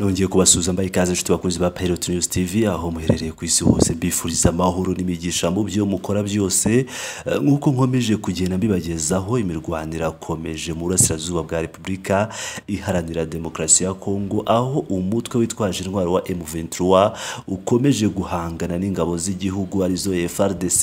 nongeye kubasuhuza mbaye ikaze inshuti bakunzi ba Pilot News TV aho muherereye ku isi hose mbifuriza amahoro n'imigisha mu byo mukora byose eh, nk'uko nkomeje kugenda mbibagezaho imirwanira akomeje mu burasirazuba bwa Repubulika iharanira demokarasi ya Kongo aho umutwe witwaje intwaro wa m ukomeje guhangana n'ingabo z'igihugu arizo FRDC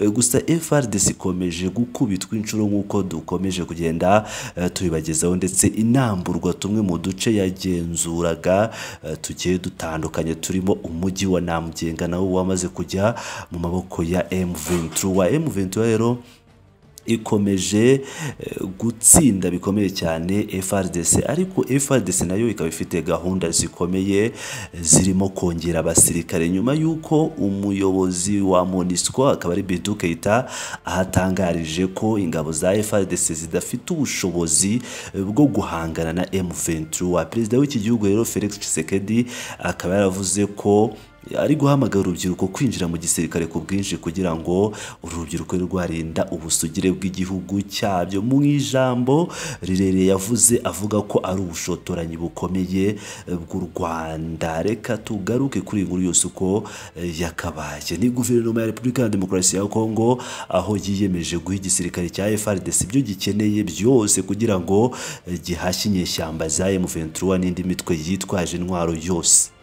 eh, gusa FRDC ikomeje gukubitwa inshuro nk'uko dukomeje kugenda eh, tubibagezaho ndetse inamburwa tumwe mu duce yagenzuraga Eh, tugiye dutandukanye turimo umujyi wa namugenga nawo wamaze kujya mu maboko ya M23 wa M23 rero ikomeje eh, gutsinda bikomeye cyane FRDC ariko FRDC nayo ikaba ifite gahunda zikomeye eh, zirimo kongera abasirikare nyuma y'uko umuyobozi wa MONUSCO akaba ari Bintou Keita ahatangarije ko ingabo za FRDC zidafite ubushobozi eh, bwo guhangana na M23 perezida w'iki gihugu rero Felix Tshisekedi akaba yaravuze ko ari guhamagara urubyiruko kwinjira mu gisirikare ku bwinshi kugira ngo urubyiruko rwarinda ubusugire bw'igihugu cyabyo mu ijambo rirerire yavuze avuga ko ari ubushotoranyi bukomeye eh, bw'u rwanda reka tugaruke kuri iyi nkuru yose uko eh, yakabaye ni guverinoma ya repubulika ya demokarasi ya kongo aho yiyemeje guha igisirikare cya frdc ibyo gikeneye byose kugira ngo eh, gihashye inyeshyamba za m23 n'indi mitwe yitwaje intwaro yose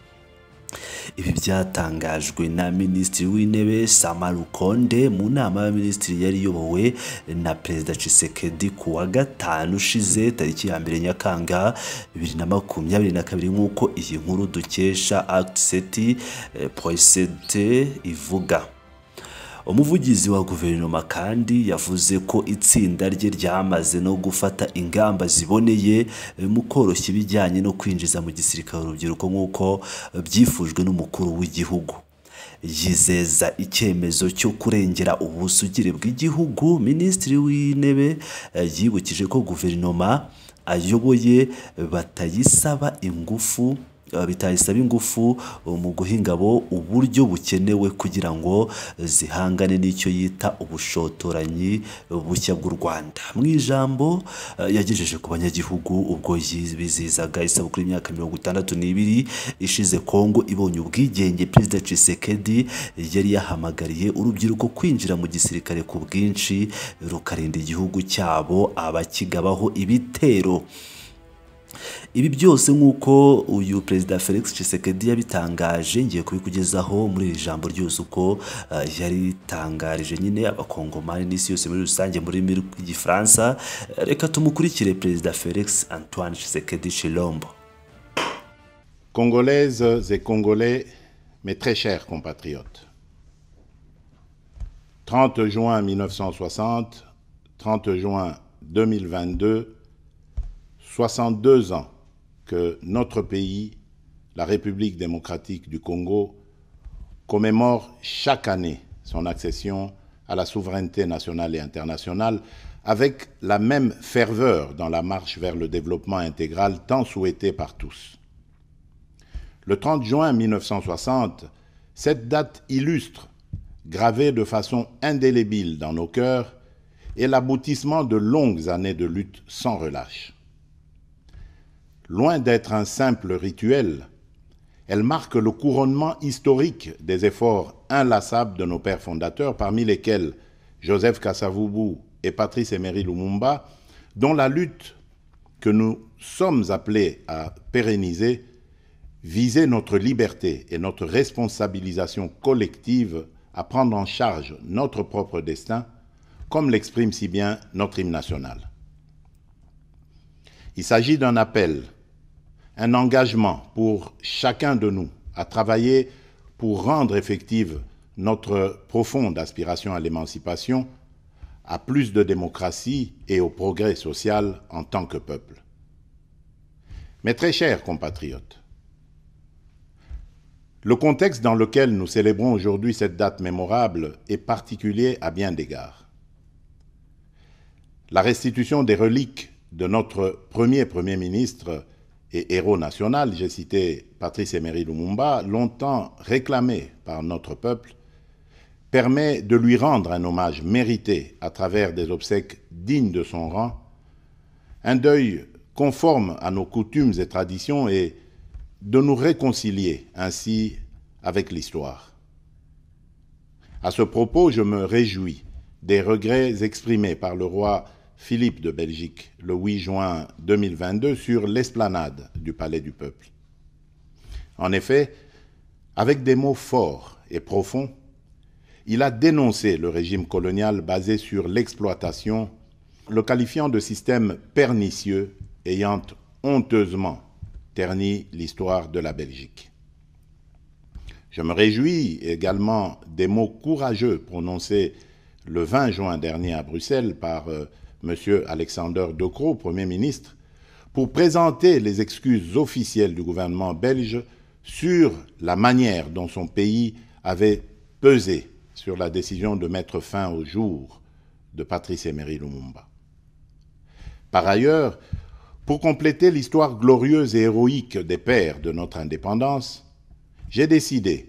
ibi byatangajwe na minisitiri w'intebe samarukonde mu nama y'abaminisitiri yari iyobowe na perezida cisekedi ku wa gatanu ushize tariki ya mbere nyakanga bibiri na makumyabiri na kabiri nk'uko iyi nkuru dukesha act seti eh, poisete ivuga umuvugizi wa guverinoma kandi yavuze ko itsinda rye ryamaze no gufata ingamba ziboneye eh, mu koroshya ibijyanye no kwinjiza mu gisirikare urubyiruko nk'uko eh, byifujwe n'umukuru w'igihugu yizeza icyemezo cyo kurengera ubusugire bw'igihugu minisitiri w'intebe eh, yibukije ko guverinoma ayoboye batayisaba ingufu Eh, bitayisaba ingufu eh, mu guha ingabo uburyo bukenewe kugira ngo eh, zihangane n'icyo yita ubushotoranyi bushya bw'u rwanda mu ijambo yagejeje ku banyagihugu ubwo bizizaga isabukuru imyaka mirongo itandatu n'ibiri ishize kongo ibonye ubwigenge perezida cisekedi yari yahamagariye urubyiruko kwinjira mu gisirikare ku bwinshi rukarinda igihugu cyabo abakigabaho ibitero ibi byose nk'uko uyu perezida felix Tshisekedi yabitangaje ngiye kubikugezaho muri iri jambo ryose uko eh, yaritangarije nyine abakongomani n'isi yose muri rusange muri rurimi France eh, reka tumukurikire Président Félix antoine Tshisekedi shilombo congolaises et congolais mes très chers compatriotes 30 juin 1960 30 juin 2022 62 ans que notre pays, la République démocratique du Congo, commémore chaque année son accession à la souveraineté nationale et internationale avec la même ferveur dans la marche vers le développement intégral tant souhaité par tous. Le 30 juin 1960, cette date illustre, gravée de façon indélébile dans nos cœurs, est l'aboutissement de longues années de lutte sans relâche loin d'être un simple rituel, elle marque le couronnement historique des efforts inlassables de nos pères fondateurs, parmi lesquels Joseph Kassavoubou et Patrice Emery Lumumba, dont la lutte que nous sommes appelés à pérenniser visait notre liberté et notre responsabilisation collective à prendre en charge notre propre destin, comme l'exprime si bien notre hymne national. Il s'agit d'un appel un engagement pour chacun de nous à travailler pour rendre effective notre profonde aspiration à l'émancipation, à plus de démocratie et au progrès social en tant que peuple. Mes très chers compatriotes, le contexte dans lequel nous célébrons aujourd'hui cette date mémorable est particulier à bien d'égards. La restitution des reliques de notre premier Premier ministre et héros national, j'ai cité Patrice Emery Lumumba, longtemps réclamé par notre peuple, permet de lui rendre un hommage mérité à travers des obsèques dignes de son rang, un deuil conforme à nos coutumes et traditions et de nous réconcilier ainsi avec l'histoire. À ce propos, je me réjouis des regrets exprimés par le roi Philippe de Belgique le 8 juin 2022 sur l'esplanade du Palais du Peuple. En effet, avec des mots forts et profonds, il a dénoncé le régime colonial basé sur l'exploitation, le qualifiant de système pernicieux ayant honteusement terni l'histoire de la Belgique. Je me réjouis également des mots courageux prononcés le 20 juin dernier à Bruxelles par euh, M. Alexander De Premier ministre, pour présenter les excuses officielles du gouvernement belge sur la manière dont son pays avait pesé sur la décision de mettre fin au jour de Patrice Emery Lumumba. Par ailleurs, pour compléter l'histoire glorieuse et héroïque des pères de notre indépendance, j'ai décidé,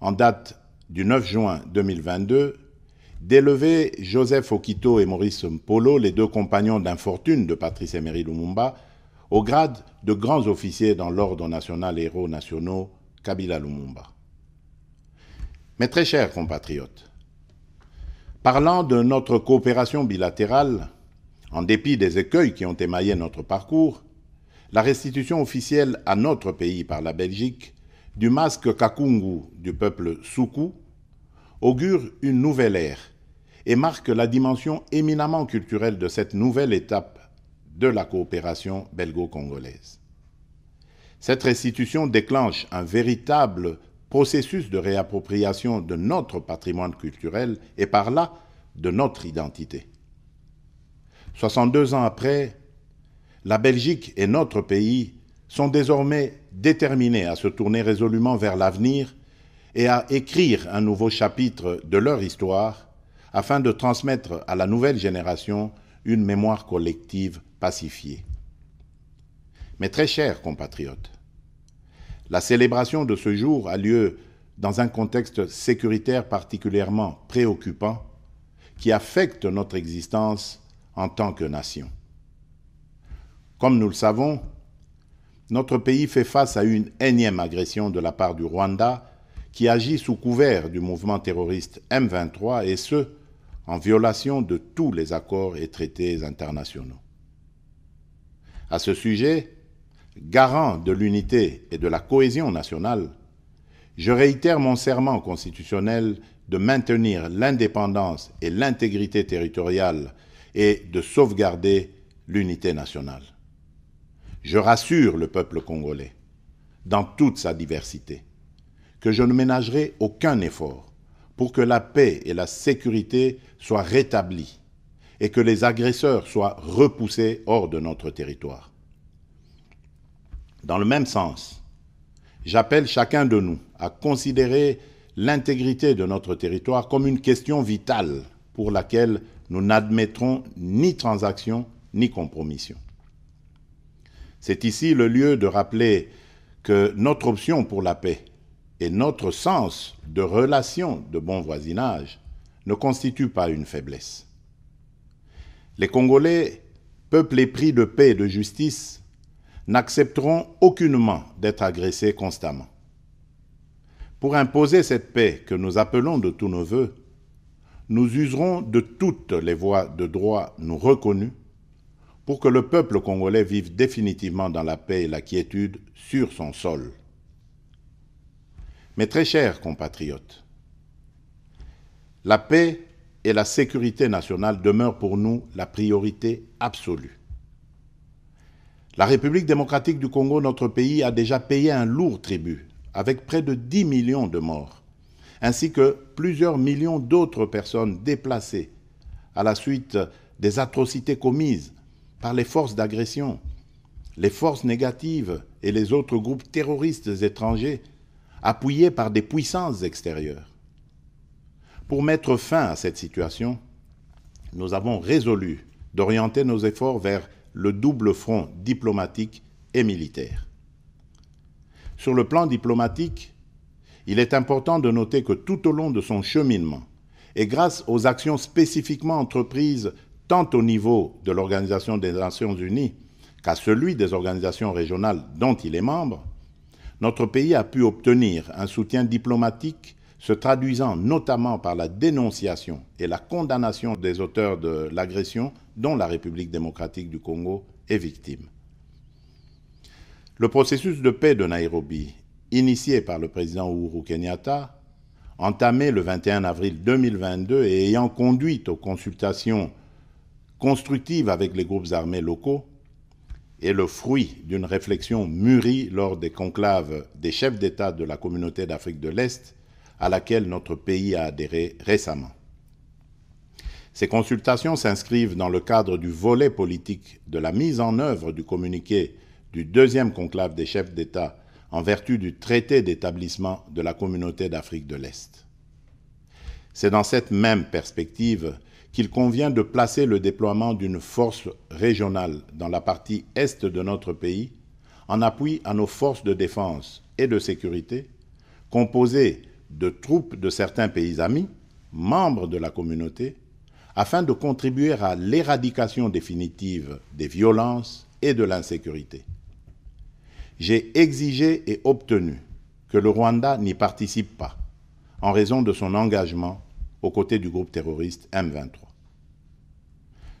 en date du 9 juin 2022, d'élever Joseph Okito et Maurice Mpolo, les deux compagnons d'infortune de Patrice Emery Lumumba, au grade de grands officiers dans l'ordre national héros nationaux Kabila Lumumba. Mes très chers compatriotes, parlant de notre coopération bilatérale, en dépit des écueils qui ont émaillé notre parcours, la restitution officielle à notre pays par la Belgique du masque Kakungu du peuple Soukou augure une nouvelle ère et marque la dimension éminemment culturelle de cette nouvelle étape de la coopération belgo-congolaise. Cette restitution déclenche un véritable processus de réappropriation de notre patrimoine culturel et par là de notre identité. 62 ans après, la Belgique et notre pays sont désormais déterminés à se tourner résolument vers l'avenir et à écrire un nouveau chapitre de leur histoire afin de transmettre à la nouvelle génération une mémoire collective pacifiée. Mes très chers compatriotes, la célébration de ce jour a lieu dans un contexte sécuritaire particulièrement préoccupant qui affecte notre existence en tant que nation. Comme nous le savons, notre pays fait face à une énième agression de la part du Rwanda qui agit sous couvert du mouvement terroriste M23 et ce, en violation de tous les accords et traités internationaux. À ce sujet, garant de l'unité et de la cohésion nationale, je réitère mon serment constitutionnel de maintenir l'indépendance et l'intégrité territoriale et de sauvegarder l'unité nationale. Je rassure le peuple congolais, dans toute sa diversité, que je ne ménagerai aucun effort pour que la paix et la sécurité soient rétablies et que les agresseurs soient repoussés hors de notre territoire. Dans le même sens, j'appelle chacun de nous à considérer l'intégrité de notre territoire comme une question vitale pour laquelle nous n'admettrons ni transaction ni compromission. C'est ici le lieu de rappeler que notre option pour la paix et notre sens de relation de bon voisinage ne constitue pas une faiblesse. Les Congolais, peuple épris de paix et de justice, n'accepteront aucunement d'être agressés constamment. Pour imposer cette paix que nous appelons de tous nos voeux, nous userons de toutes les voies de droit nous reconnues pour que le peuple congolais vive définitivement dans la paix et la quiétude sur son sol. Mes très chers compatriotes, la paix et la sécurité nationale demeurent pour nous la priorité absolue. La République démocratique du Congo, notre pays, a déjà payé un lourd tribut, avec près de 10 millions de morts, ainsi que plusieurs millions d'autres personnes déplacées à la suite des atrocités commises par les forces d'agression, les forces négatives et les autres groupes terroristes étrangers appuyé par des puissances extérieures. Pour mettre fin à cette situation, nous avons résolu d'orienter nos efforts vers le double front diplomatique et militaire. Sur le plan diplomatique, il est important de noter que tout au long de son cheminement, et grâce aux actions spécifiquement entreprises tant au niveau de l'Organisation des Nations Unies qu'à celui des organisations régionales dont il est membre, notre pays a pu obtenir un soutien diplomatique se traduisant notamment par la dénonciation et la condamnation des auteurs de l'agression dont la République démocratique du Congo est victime. Le processus de paix de Nairobi, initié par le président Uhuru Kenyatta, entamé le 21 avril 2022 et ayant conduit aux consultations constructives avec les groupes armés locaux, est le fruit d'une réflexion mûrie lors des conclaves des chefs d'État de la communauté d'Afrique de l'Est à laquelle notre pays a adhéré récemment. Ces consultations s'inscrivent dans le cadre du volet politique de la mise en œuvre du communiqué du deuxième conclave des chefs d'État en vertu du traité d'établissement de la communauté d'Afrique de l'Est. C'est dans cette même perspective qu'il convient de placer le déploiement d'une force régionale dans la partie est de notre pays en appui à nos forces de défense et de sécurité, composées de troupes de certains pays amis, membres de la communauté, afin de contribuer à l'éradication définitive des violences et de l'insécurité. J'ai exigé et obtenu que le Rwanda n'y participe pas, en raison de son engagement aux côtés du groupe terroriste M23.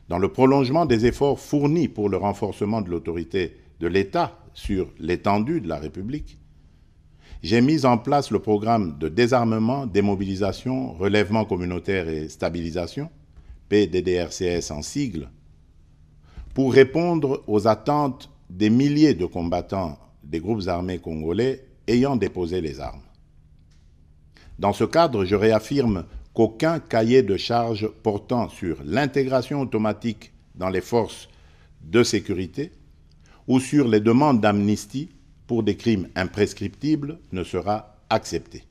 Dans le prolongement des efforts fournis pour le renforcement de l'autorité de l'État sur l'étendue de la République, j'ai mis en place le programme de désarmement, démobilisation, relèvement communautaire et stabilisation, PDDRCS en sigle, pour répondre aux attentes des milliers de combattants des groupes armés congolais ayant déposé les armes. Dans ce cadre, je réaffirme qu'aucun cahier de charges portant sur l'intégration automatique dans les forces de sécurité ou sur les demandes d'amnistie pour des crimes imprescriptibles ne sera accepté.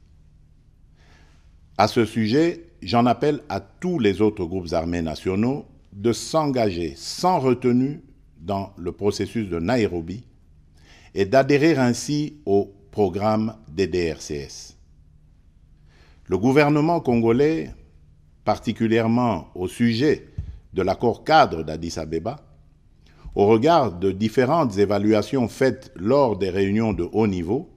À ce sujet, j'en appelle à tous les autres groupes armés nationaux de s'engager sans retenue dans le processus de Nairobi et d'adhérer ainsi au programme des DRCS. Le gouvernement congolais, particulièrement au sujet de l'accord cadre d'Addis Abeba, au regard de différentes évaluations faites lors des réunions de haut niveau,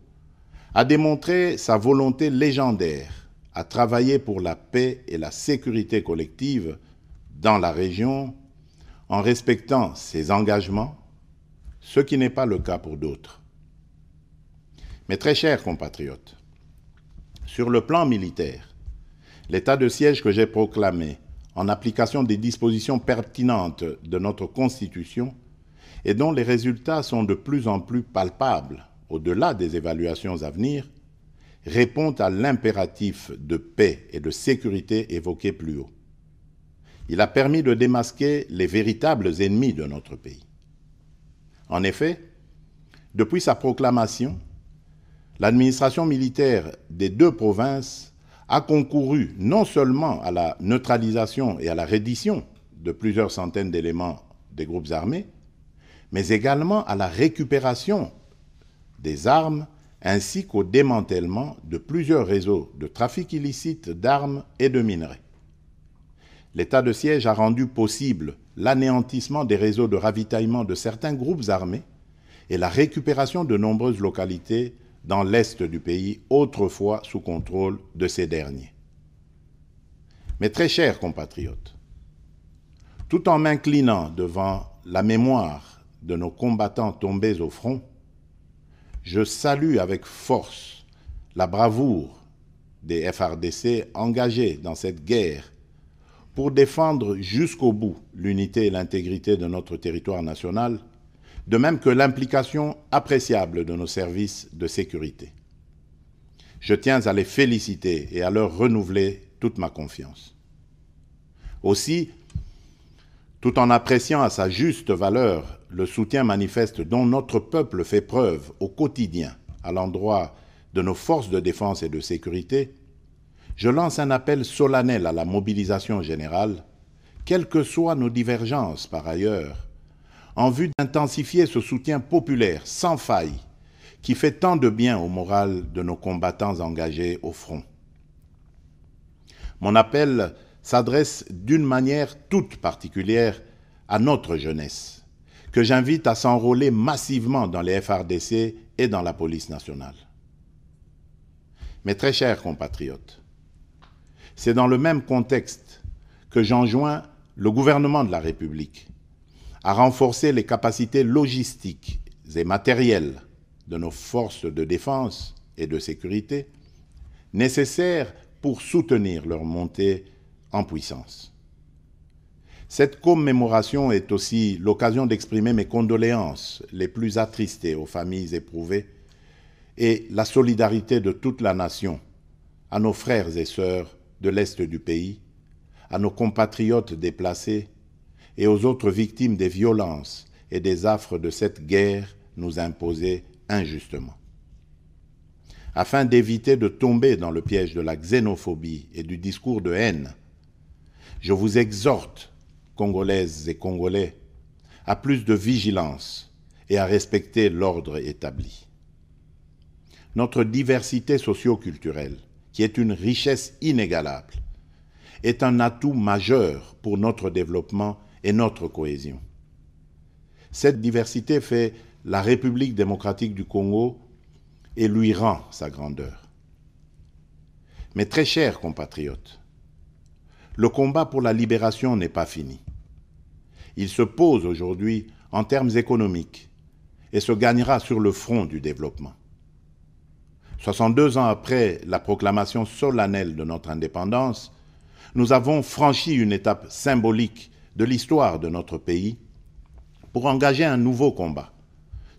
a démontré sa volonté légendaire à travailler pour la paix et la sécurité collective dans la région en respectant ses engagements, ce qui n'est pas le cas pour d'autres. Mes très chers compatriotes, sur le plan militaire, l'état de siège que j'ai proclamé, en application des dispositions pertinentes de notre Constitution, et dont les résultats sont de plus en plus palpables au-delà des évaluations à venir, répond à l'impératif de paix et de sécurité évoqué plus haut. Il a permis de démasquer les véritables ennemis de notre pays. En effet, depuis sa proclamation, L'administration militaire des deux provinces a concouru non seulement à la neutralisation et à la reddition de plusieurs centaines d'éléments des groupes armés, mais également à la récupération des armes ainsi qu'au démantèlement de plusieurs réseaux de trafic illicite d'armes et de minerais. L'état de siège a rendu possible l'anéantissement des réseaux de ravitaillement de certains groupes armés et la récupération de nombreuses localités dans l'est du pays, autrefois sous contrôle de ces derniers. Mes très chers compatriotes, tout en m'inclinant devant la mémoire de nos combattants tombés au front, je salue avec force la bravoure des FRDC engagés dans cette guerre pour défendre jusqu'au bout l'unité et l'intégrité de notre territoire national de même que l'implication appréciable de nos services de sécurité. Je tiens à les féliciter et à leur renouveler toute ma confiance. Aussi, tout en appréciant à sa juste valeur le soutien manifeste dont notre peuple fait preuve au quotidien à l'endroit de nos forces de défense et de sécurité, je lance un appel solennel à la mobilisation générale, quelles que soient nos divergences par ailleurs, en vue d'intensifier ce soutien populaire sans faille qui fait tant de bien au moral de nos combattants engagés au front. Mon appel s'adresse d'une manière toute particulière à notre jeunesse, que j'invite à s'enrôler massivement dans les FRDC et dans la police nationale. Mes très chers compatriotes, c'est dans le même contexte que j'enjoins le gouvernement de la République à renforcer les capacités logistiques et matérielles de nos forces de défense et de sécurité nécessaires pour soutenir leur montée en puissance. Cette commémoration est aussi l'occasion d'exprimer mes condoléances les plus attristées aux familles éprouvées et la solidarité de toute la nation à nos frères et sœurs de l'Est du pays, à nos compatriotes déplacés et aux autres victimes des violences et des affres de cette guerre nous imposée injustement. Afin d'éviter de tomber dans le piège de la xénophobie et du discours de haine, je vous exhorte, Congolaises et Congolais, à plus de vigilance et à respecter l'ordre établi. Notre diversité socio-culturelle, qui est une richesse inégalable, est un atout majeur pour notre développement et notre cohésion. Cette diversité fait la République démocratique du Congo et lui rend sa grandeur. Mes très chers compatriotes, le combat pour la libération n'est pas fini. Il se pose aujourd'hui en termes économiques et se gagnera sur le front du développement. 62 ans après la proclamation solennelle de notre indépendance, nous avons franchi une étape symbolique de l'histoire de notre pays pour engager un nouveau combat,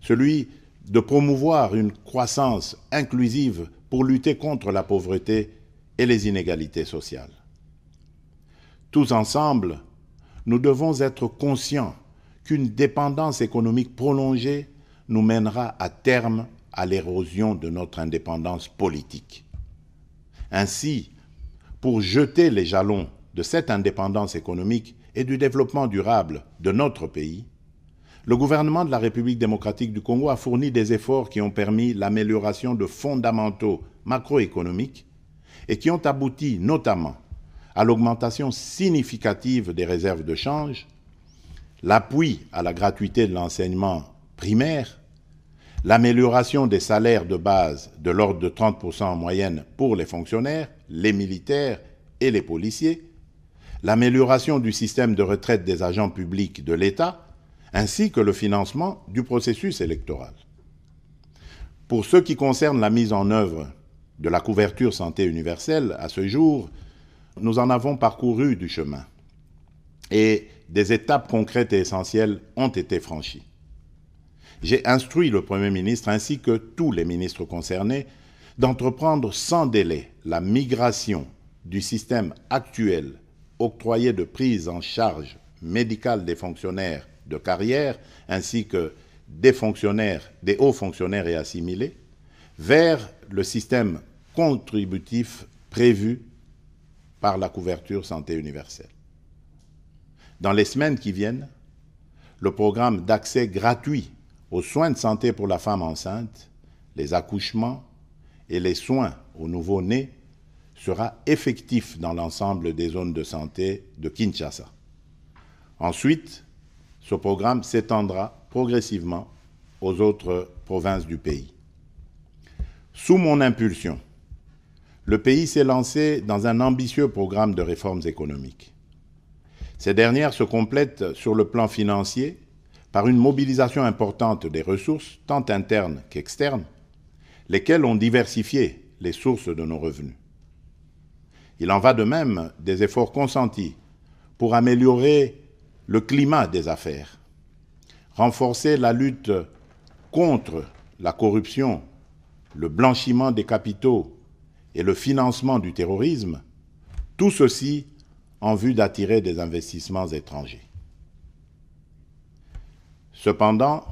celui de promouvoir une croissance inclusive pour lutter contre la pauvreté et les inégalités sociales. Tous ensemble, nous devons être conscients qu'une dépendance économique prolongée nous mènera à terme à l'érosion de notre indépendance politique. Ainsi, pour jeter les jalons de cette indépendance économique, et du développement durable de notre pays, le gouvernement de la République démocratique du Congo a fourni des efforts qui ont permis l'amélioration de fondamentaux macroéconomiques et qui ont abouti notamment à l'augmentation significative des réserves de change, l'appui à la gratuité de l'enseignement primaire, l'amélioration des salaires de base de l'ordre de 30% en moyenne pour les fonctionnaires, les militaires et les policiers, l'amélioration du système de retraite des agents publics de l'État, ainsi que le financement du processus électoral. Pour ce qui concerne la mise en œuvre de la couverture santé universelle, à ce jour, nous en avons parcouru du chemin et des étapes concrètes et essentielles ont été franchies. J'ai instruit le Premier ministre ainsi que tous les ministres concernés d'entreprendre sans délai la migration du système actuel octroyer de prise en charge médicale des fonctionnaires de carrière ainsi que des fonctionnaires, des hauts fonctionnaires et assimilés, vers le système contributif prévu par la couverture santé universelle. Dans les semaines qui viennent, le programme d'accès gratuit aux soins de santé pour la femme enceinte, les accouchements et les soins aux nouveau-nés sera effectif dans l'ensemble des zones de santé de Kinshasa. Ensuite, ce programme s'étendra progressivement aux autres provinces du pays. Sous mon impulsion, le pays s'est lancé dans un ambitieux programme de réformes économiques. Ces dernières se complètent sur le plan financier par une mobilisation importante des ressources, tant internes qu'externes, lesquelles ont diversifié les sources de nos revenus. Il en va de même des efforts consentis pour améliorer le climat des affaires, renforcer la lutte contre la corruption, le blanchiment des capitaux et le financement du terrorisme, tout ceci en vue d'attirer des investissements étrangers. Cependant,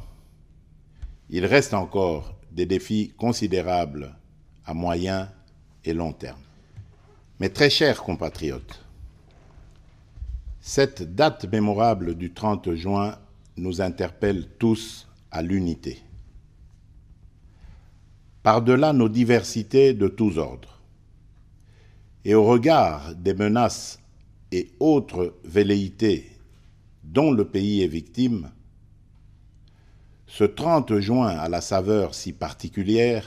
il reste encore des défis considérables à moyen et long terme. Mes très chers compatriotes, cette date mémorable du 30 juin nous interpelle tous à l'unité. Par-delà nos diversités de tous ordres, et au regard des menaces et autres velléités dont le pays est victime, ce 30 juin à la saveur si particulière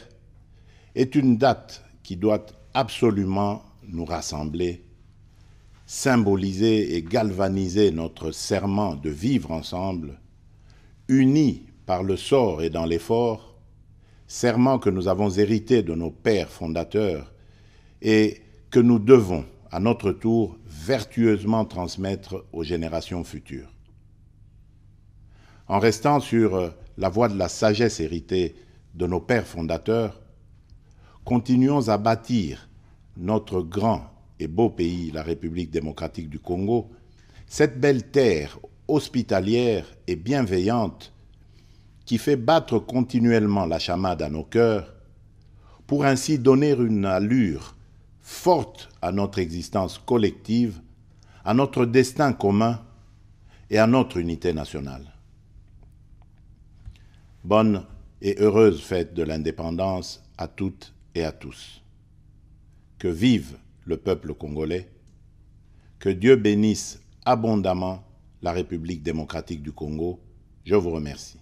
est une date qui doit absolument nous rassembler, symboliser et galvaniser notre serment de vivre ensemble, unis par le sort et dans l'effort, serment que nous avons hérité de nos pères fondateurs et que nous devons, à notre tour, vertueusement transmettre aux générations futures. En restant sur euh, la voie de la sagesse héritée de nos pères fondateurs, continuons à bâtir notre grand et beau pays, la République démocratique du Congo, cette belle terre hospitalière et bienveillante qui fait battre continuellement la chamade à nos cœurs, pour ainsi donner une allure forte à notre existence collective, à notre destin commun et à notre unité nationale. Bonne et heureuse fête de l'indépendance à toutes et à tous. Que vive le peuple congolais. Que Dieu bénisse abondamment la République démocratique du Congo. Je vous remercie.